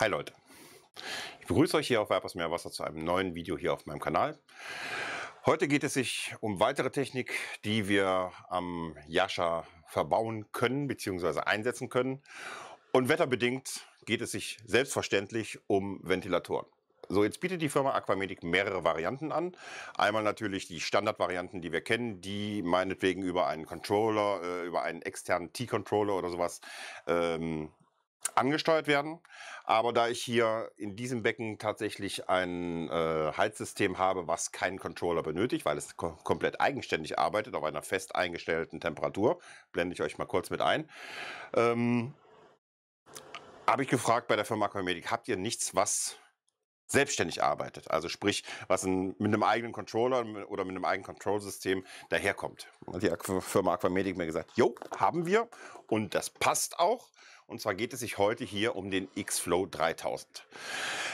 Hi Leute, ich begrüße euch hier auf Weibers Meerwasser zu einem neuen Video hier auf meinem Kanal. Heute geht es sich um weitere Technik, die wir am Jascha verbauen können bzw. einsetzen können. Und wetterbedingt geht es sich selbstverständlich um Ventilatoren. So, jetzt bietet die Firma Aquamedic mehrere Varianten an. Einmal natürlich die Standardvarianten, die wir kennen, die meinetwegen über einen Controller, äh, über einen externen T-Controller oder sowas ähm, angesteuert werden. Aber da ich hier in diesem Becken tatsächlich ein äh, Heizsystem habe, was keinen Controller benötigt, weil es kom komplett eigenständig arbeitet auf einer fest eingestellten Temperatur, blende ich euch mal kurz mit ein, ähm, habe ich gefragt bei der Firma Aquamedic, habt ihr nichts, was selbstständig arbeitet? Also sprich, was ein, mit einem eigenen Controller oder mit einem eigenen Control-System daherkommt. Die Firma Aquamedic mir gesagt, jo, haben wir und das passt auch. Und zwar geht es sich heute hier um den X-Flow 3000.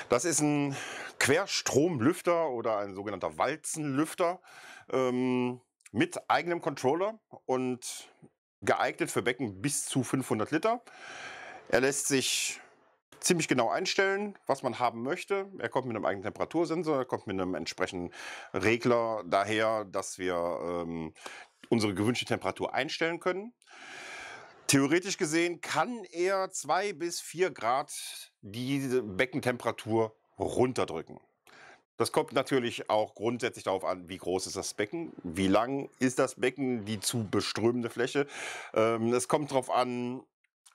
Das ist ein Querstromlüfter oder ein sogenannter Walzenlüfter ähm, mit eigenem Controller und geeignet für Becken bis zu 500 Liter. Er lässt sich ziemlich genau einstellen, was man haben möchte. Er kommt mit einem eigenen Temperatursensor, er kommt mit einem entsprechenden Regler daher, dass wir ähm, unsere gewünschte Temperatur einstellen können. Theoretisch gesehen kann er zwei bis vier Grad die Beckentemperatur runterdrücken. Das kommt natürlich auch grundsätzlich darauf an, wie groß ist das Becken, wie lang ist das Becken, die zu beströmende Fläche. Ähm, es kommt darauf an,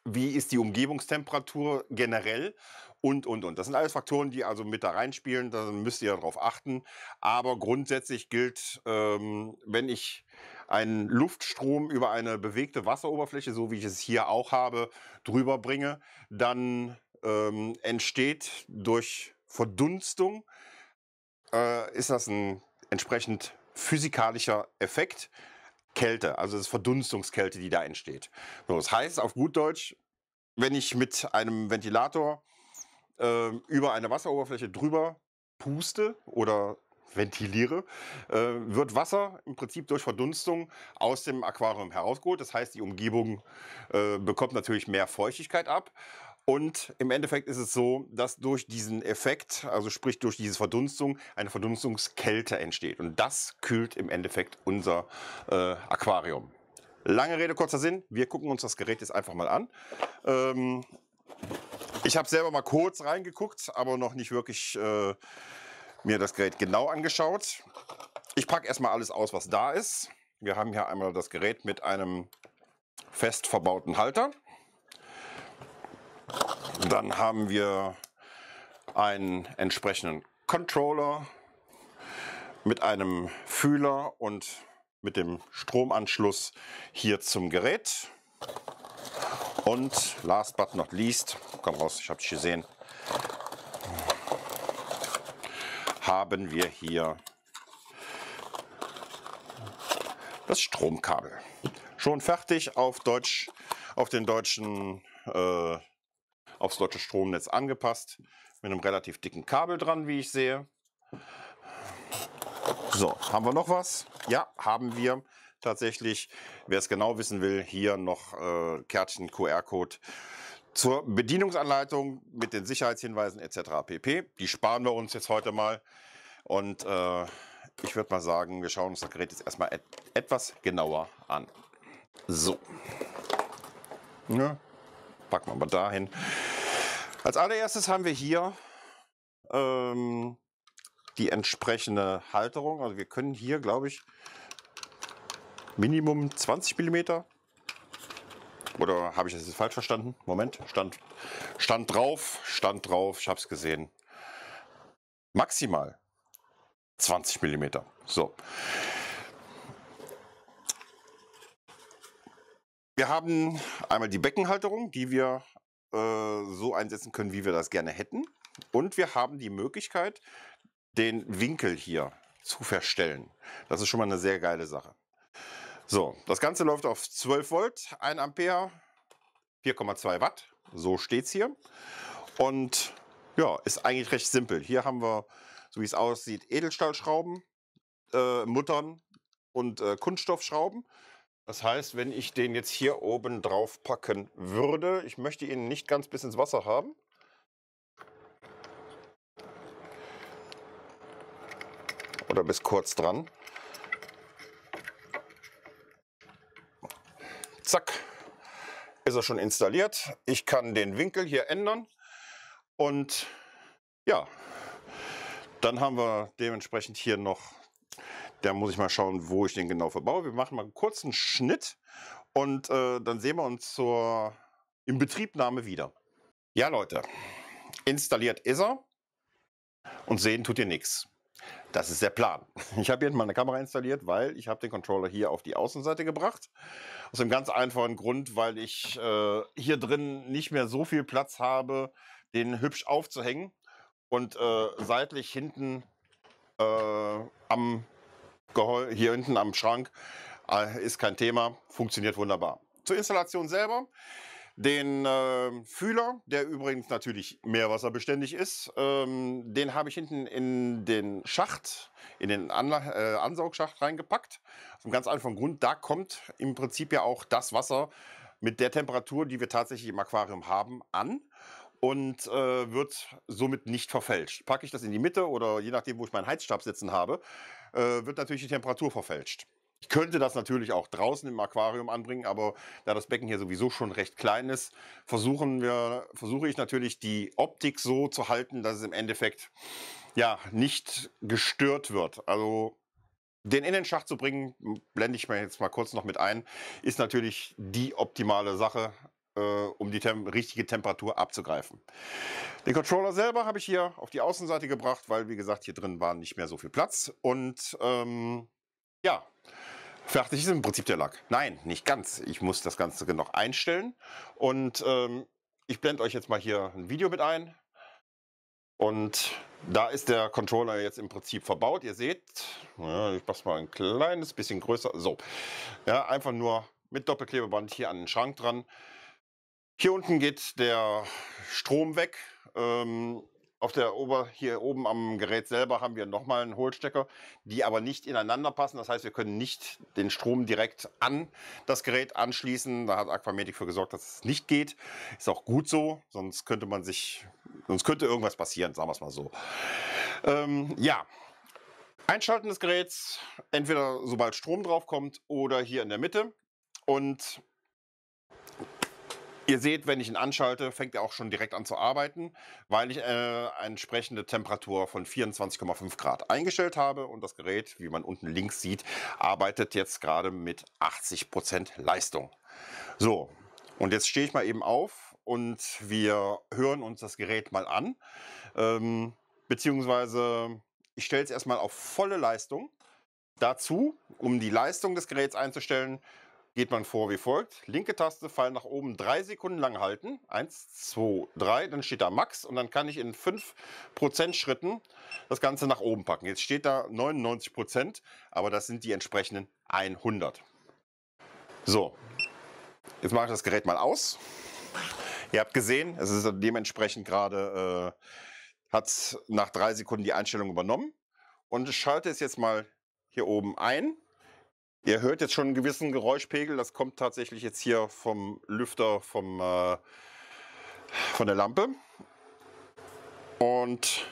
wie ist die Umgebungstemperatur generell und, und, und. Das sind alles Faktoren, die also mit da reinspielen, da müsst ihr darauf achten. Aber grundsätzlich gilt, ähm, wenn ich einen Luftstrom über eine bewegte Wasseroberfläche, so wie ich es hier auch habe, drüber bringe, dann ähm, entsteht durch Verdunstung, äh, ist das ein entsprechend physikalischer Effekt, Kälte, also es ist Verdunstungskälte, die da entsteht. So, das heißt auf gut Deutsch, wenn ich mit einem Ventilator äh, über eine Wasseroberfläche drüber puste oder ventiliere, äh, wird Wasser im Prinzip durch Verdunstung aus dem Aquarium herausgeholt. Das heißt, die Umgebung äh, bekommt natürlich mehr Feuchtigkeit ab. Und im Endeffekt ist es so, dass durch diesen Effekt, also sprich durch diese Verdunstung, eine Verdunstungskälte entsteht. Und das kühlt im Endeffekt unser äh, Aquarium. Lange Rede, kurzer Sinn. Wir gucken uns das Gerät jetzt einfach mal an. Ähm, ich habe selber mal kurz reingeguckt, aber noch nicht wirklich äh, mir das Gerät genau angeschaut. Ich packe erstmal alles aus, was da ist. Wir haben hier einmal das Gerät mit einem fest verbauten Halter. Dann haben wir einen entsprechenden Controller mit einem Fühler und mit dem Stromanschluss hier zum Gerät. Und last but not least, komm raus, ich habe dich gesehen, haben wir hier das Stromkabel. Schon fertig auf Deutsch, auf den deutschen, äh, aufs deutsche Stromnetz angepasst. Mit einem relativ dicken Kabel dran, wie ich sehe. So, haben wir noch was? Ja, haben wir tatsächlich. Wer es genau wissen will, hier noch äh, Kärtchen QR-Code zur Bedienungsanleitung mit den Sicherheitshinweisen etc. pp. Die sparen wir uns jetzt heute mal. Und äh, ich würde mal sagen, wir schauen uns das Gerät jetzt erstmal et etwas genauer an. So. Ja, packen wir mal dahin. Als allererstes haben wir hier ähm, die entsprechende Halterung. Also wir können hier, glaube ich, Minimum 20 mm oder habe ich das jetzt falsch verstanden? Moment, stand, stand drauf, stand drauf, ich habe es gesehen. Maximal 20 mm. So. Wir haben einmal die Beckenhalterung, die wir äh, so einsetzen können, wie wir das gerne hätten. Und wir haben die Möglichkeit, den Winkel hier zu verstellen. Das ist schon mal eine sehr geile Sache. So, das Ganze läuft auf 12 Volt, 1 Ampere, 4,2 Watt. So steht es hier. Und ja, ist eigentlich recht simpel. Hier haben wir, so wie es aussieht, Edelstahlschrauben, äh, Muttern und äh, Kunststoffschrauben. Das heißt, wenn ich den jetzt hier oben drauf packen würde, ich möchte ihn nicht ganz bis ins Wasser haben. Oder bis kurz dran. Zack, ist er schon installiert. Ich kann den Winkel hier ändern und ja, dann haben wir dementsprechend hier noch, da muss ich mal schauen, wo ich den genau verbaue. Wir machen mal einen kurzen Schnitt und äh, dann sehen wir uns zur Inbetriebnahme wieder. Ja Leute, installiert ist er und sehen tut ihr nichts. Das ist der Plan. Ich habe hier mal eine Kamera installiert, weil ich habe den Controller hier auf die Außenseite gebracht. Aus einem ganz einfachen Grund, weil ich äh, hier drin nicht mehr so viel Platz habe, den hübsch aufzuhängen und äh, seitlich hinten äh, am Gehäu hier hinten am Schrank äh, ist kein Thema, funktioniert wunderbar. Zur Installation selber. Den äh, Fühler, der übrigens natürlich meerwasserbeständig ist, ähm, den habe ich hinten in den Schacht, in den Anla äh, Ansaugschacht reingepackt. Aus einem ganz einfachen Grund, da kommt im Prinzip ja auch das Wasser mit der Temperatur, die wir tatsächlich im Aquarium haben, an und äh, wird somit nicht verfälscht. Packe ich das in die Mitte oder je nachdem, wo ich meinen Heizstab sitzen habe, äh, wird natürlich die Temperatur verfälscht. Ich könnte das natürlich auch draußen im Aquarium anbringen, aber da das Becken hier sowieso schon recht klein ist, versuchen wir, versuche ich natürlich die Optik so zu halten, dass es im Endeffekt ja nicht gestört wird. Also den Innenschacht zu bringen, blende ich mir jetzt mal kurz noch mit ein, ist natürlich die optimale Sache, äh, um die tem richtige Temperatur abzugreifen. Den Controller selber habe ich hier auf die Außenseite gebracht, weil wie gesagt hier drin war nicht mehr so viel Platz und ähm, ja, Fertig ist im Prinzip der Lack. Nein, nicht ganz. Ich muss das Ganze noch einstellen. Und ähm, ich blende euch jetzt mal hier ein Video mit ein. Und da ist der Controller jetzt im Prinzip verbaut. Ihr seht, ja, ich mach's mal ein kleines bisschen größer. So, ja, einfach nur mit Doppelklebeband hier an den Schrank dran. Hier unten geht der Strom weg. Ähm, auf der Ober, hier oben am Gerät selber haben wir nochmal einen Hohlstecker, die aber nicht ineinander passen. Das heißt, wir können nicht den Strom direkt an das Gerät anschließen. Da hat Aquamedic für gesorgt, dass es nicht geht. Ist auch gut so, sonst könnte man sich, sonst könnte irgendwas passieren, sagen wir es mal so. Ähm, ja, Einschalten des Geräts, entweder sobald Strom draufkommt oder hier in der Mitte. Und Ihr seht, wenn ich ihn anschalte, fängt er auch schon direkt an zu arbeiten, weil ich äh, eine entsprechende Temperatur von 24,5 Grad eingestellt habe und das Gerät, wie man unten links sieht, arbeitet jetzt gerade mit 80% Prozent Leistung. So, und jetzt stehe ich mal eben auf und wir hören uns das Gerät mal an, ähm, beziehungsweise ich stelle es erstmal auf volle Leistung. Dazu, um die Leistung des Geräts einzustellen, geht man vor wie folgt. Linke Taste, Pfeil nach oben, drei Sekunden lang halten. Eins, zwei, drei, dann steht da Max und dann kann ich in fünf Prozent Schritten das Ganze nach oben packen. Jetzt steht da 99%, Prozent, aber das sind die entsprechenden 100. So, jetzt mache ich das Gerät mal aus. Ihr habt gesehen, es ist dementsprechend gerade, äh, hat nach drei Sekunden die Einstellung übernommen und ich schalte es jetzt mal hier oben ein Ihr hört jetzt schon einen gewissen Geräuschpegel. Das kommt tatsächlich jetzt hier vom Lüfter, vom, äh, von der Lampe. Und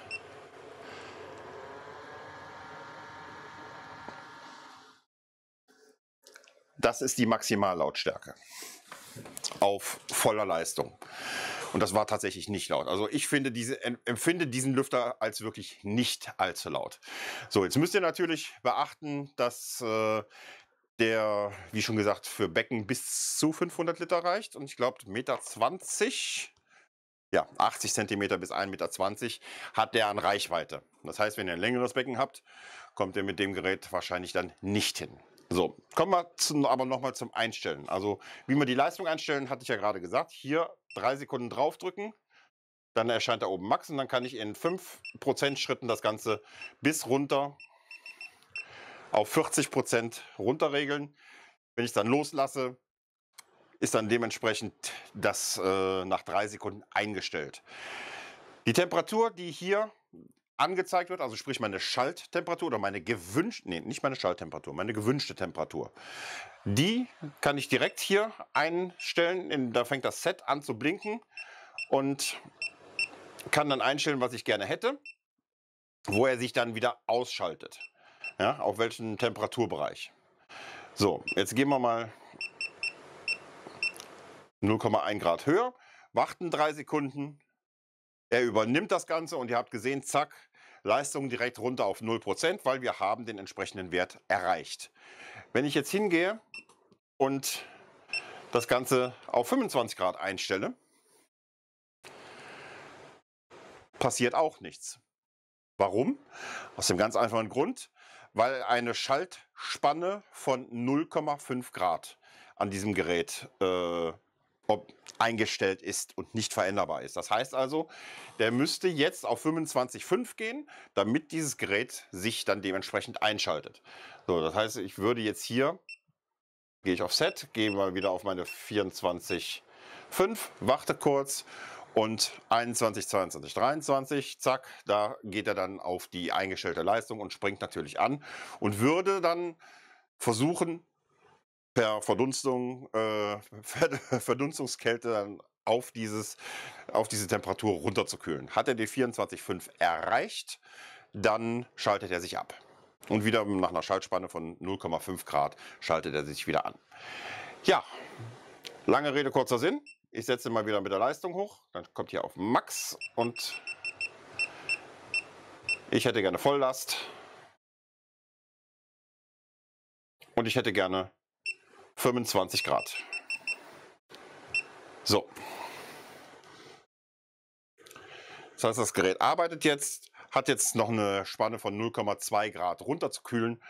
das ist die Maximallautstärke auf voller Leistung. Und das war tatsächlich nicht laut. Also ich finde diese, empfinde diesen Lüfter als wirklich nicht allzu laut. So, jetzt müsst ihr natürlich beachten, dass äh, der, wie schon gesagt, für Becken bis zu 500 Liter reicht. Und ich glaube, 1,20 Meter, ja, 80 Zentimeter bis 1,20 Meter hat der an Reichweite. Das heißt, wenn ihr ein längeres Becken habt, kommt ihr mit dem Gerät wahrscheinlich dann nicht hin. So, kommen wir zum, aber nochmal zum Einstellen. Also, wie wir die Leistung einstellen, hatte ich ja gerade gesagt. Hier drei Sekunden draufdrücken, dann erscheint da oben Max und dann kann ich in 5% Schritten das Ganze bis runter auf 40 Prozent runterregeln. Wenn ich dann loslasse, ist dann dementsprechend das äh, nach drei Sekunden eingestellt. Die Temperatur, die hier angezeigt wird, also sprich meine Schalttemperatur oder meine gewünschte, nee, nicht meine Schalttemperatur, meine gewünschte Temperatur, die kann ich direkt hier einstellen. In, da fängt das Set an zu blinken und kann dann einstellen, was ich gerne hätte, wo er sich dann wieder ausschaltet. Ja, auf welchen Temperaturbereich. So, jetzt gehen wir mal 0,1 Grad höher, warten drei Sekunden. Er übernimmt das Ganze und ihr habt gesehen, zack, Leistung direkt runter auf 0%, weil wir haben den entsprechenden Wert erreicht. Wenn ich jetzt hingehe und das Ganze auf 25 Grad einstelle, passiert auch nichts. Warum? Aus dem ganz einfachen Grund, weil eine Schaltspanne von 0,5 Grad an diesem Gerät äh, eingestellt ist und nicht veränderbar ist. Das heißt also, der müsste jetzt auf 25,5 gehen, damit dieses Gerät sich dann dementsprechend einschaltet. So, das heißt, ich würde jetzt hier, gehe ich auf Set, gehe mal wieder auf meine 24,5, warte kurz und 21, 22, 23, zack, da geht er dann auf die eingestellte Leistung und springt natürlich an und würde dann versuchen, per Verdunstung, äh, Verdunstungskälte dann auf, dieses, auf diese Temperatur runterzukühlen. Hat er die 24,5 erreicht, dann schaltet er sich ab. Und wieder nach einer Schaltspanne von 0,5 Grad schaltet er sich wieder an. Ja, lange Rede, kurzer Sinn. Ich setze mal wieder mit der Leistung hoch. Dann kommt hier auf Max und ich hätte gerne Volllast. Und ich hätte gerne 25 Grad. So. Das heißt, das Gerät arbeitet jetzt, hat jetzt noch eine Spanne von 0,2 Grad runter zu kühlen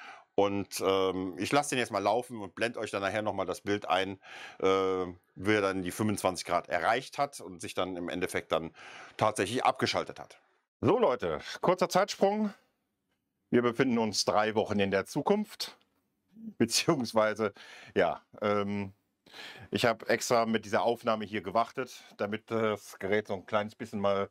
und ähm, ich lasse den jetzt mal laufen und blende euch dann nachher nochmal das Bild ein, äh, wie er dann die 25 Grad erreicht hat und sich dann im Endeffekt dann tatsächlich abgeschaltet hat. So Leute, kurzer Zeitsprung. Wir befinden uns drei Wochen in der Zukunft. Beziehungsweise, ja, ähm, ich habe extra mit dieser Aufnahme hier gewartet, damit das Gerät so ein kleines bisschen mal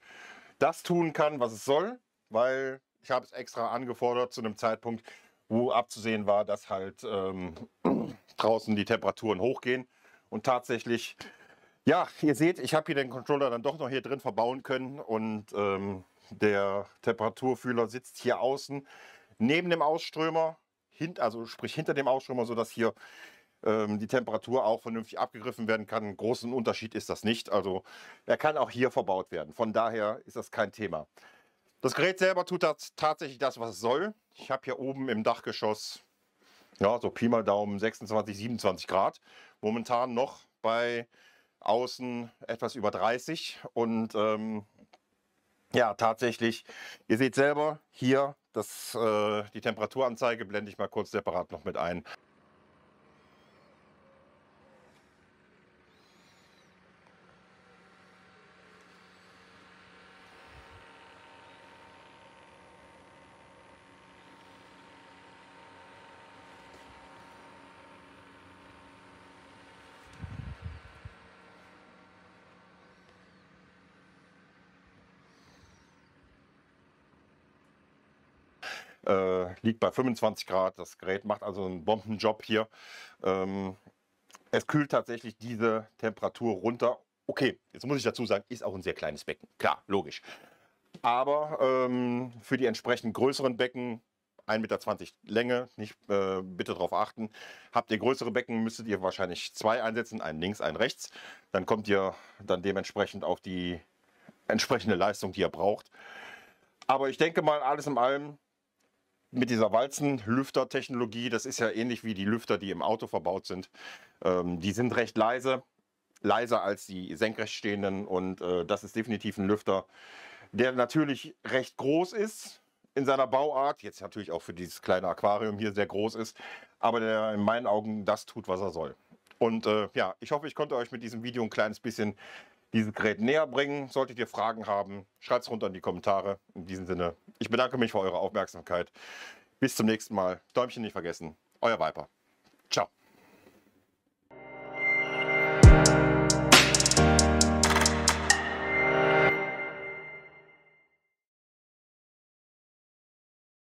das tun kann, was es soll, weil ich habe es extra angefordert zu einem Zeitpunkt, wo abzusehen war, dass halt ähm, draußen die Temperaturen hochgehen. Und tatsächlich, ja, ihr seht, ich habe hier den Controller dann doch noch hier drin verbauen können und ähm, der Temperaturfühler sitzt hier außen neben dem Ausströmer, hint, also sprich hinter dem Ausströmer, sodass hier ähm, die Temperatur auch vernünftig abgegriffen werden kann. großen Unterschied ist das nicht. Also er kann auch hier verbaut werden. Von daher ist das kein Thema. Das Gerät selber tut das, tatsächlich das, was es soll. Ich habe hier oben im Dachgeschoss, ja, so Pi mal Daumen 26, 27 Grad. Momentan noch bei außen etwas über 30 und ähm, ja, tatsächlich, ihr seht selber hier, das, äh, die Temperaturanzeige blende ich mal kurz separat noch mit ein. Äh, liegt bei 25 Grad. Das Gerät macht also einen Bombenjob hier. Ähm, es kühlt tatsächlich diese Temperatur runter. Okay, jetzt muss ich dazu sagen, ist auch ein sehr kleines Becken. Klar, logisch. Aber ähm, für die entsprechend größeren Becken 1,20 Meter Länge, nicht, äh, bitte darauf achten. Habt ihr größere Becken, müsstet ihr wahrscheinlich zwei einsetzen, einen links, einen rechts. Dann kommt ihr dann dementsprechend auf die entsprechende Leistung, die ihr braucht. Aber ich denke mal, alles in allem mit dieser Walzenlüftertechnologie, das ist ja ähnlich wie die Lüfter, die im Auto verbaut sind. Ähm, die sind recht leise, leiser als die senkrecht stehenden und äh, das ist definitiv ein Lüfter, der natürlich recht groß ist in seiner Bauart, jetzt natürlich auch für dieses kleine Aquarium hier sehr groß ist, aber der in meinen Augen das tut, was er soll. Und äh, ja, ich hoffe, ich konnte euch mit diesem Video ein kleines bisschen dieses Gerät näher bringen. Solltet ihr Fragen haben, schreibt es runter in die Kommentare. In diesem Sinne, ich bedanke mich für eure Aufmerksamkeit. Bis zum nächsten Mal. Däumchen nicht vergessen. Euer Viper. Ciao.